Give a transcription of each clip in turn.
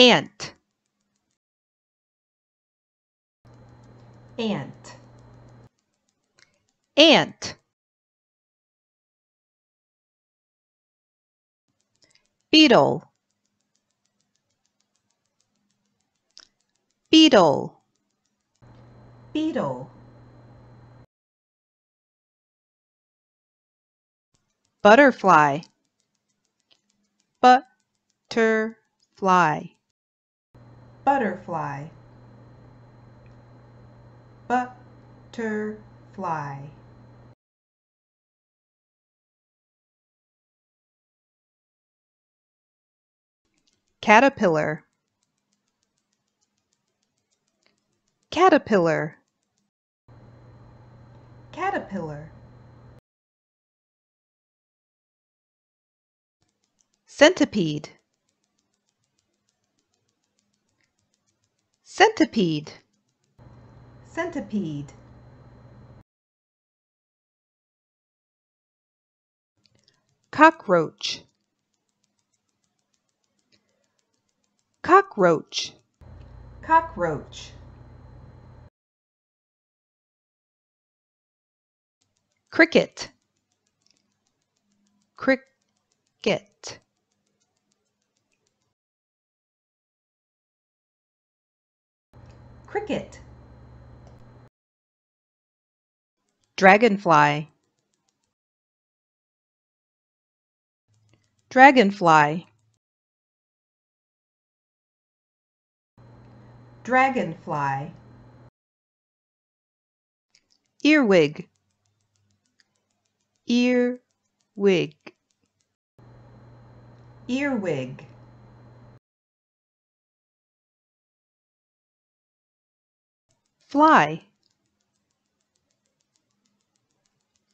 ant ant ant beetle beetle beetle butterfly butterfly butterfly butterfly caterpillar caterpillar caterpillar centipede Centipede centipede cockroach cockroach cockroach cricket cricket cricket dragonfly dragonfly dragonfly earwig earwig earwig fly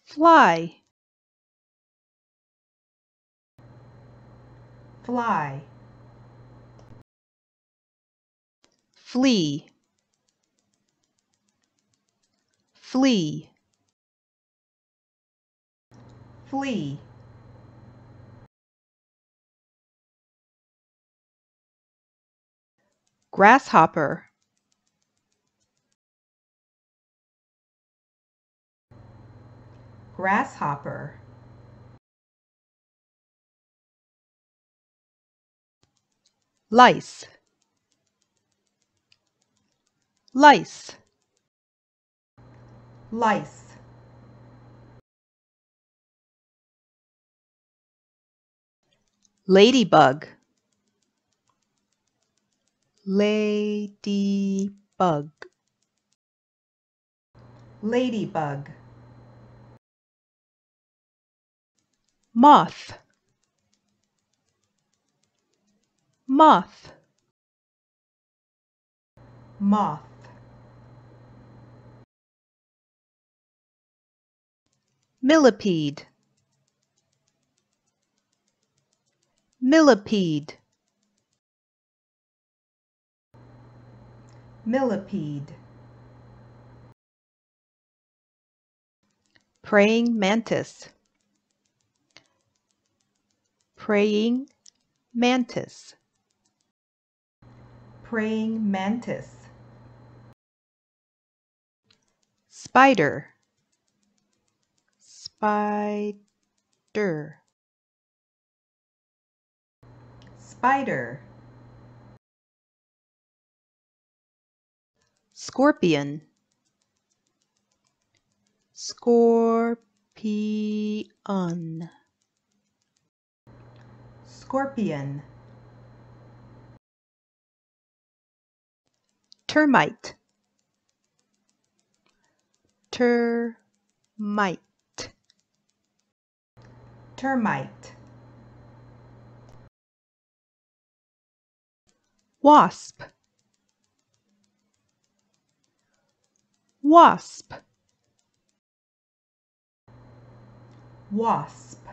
fly fly flee flee flee grasshopper grasshopper lice lice lice ladybug ladybug ladybug moth moth moth millipede millipede millipede praying mantis praying mantis praying mantis spider spider spider scorpion scorpion Scorpion Termite Termite Termite Wasp Wasp Wasp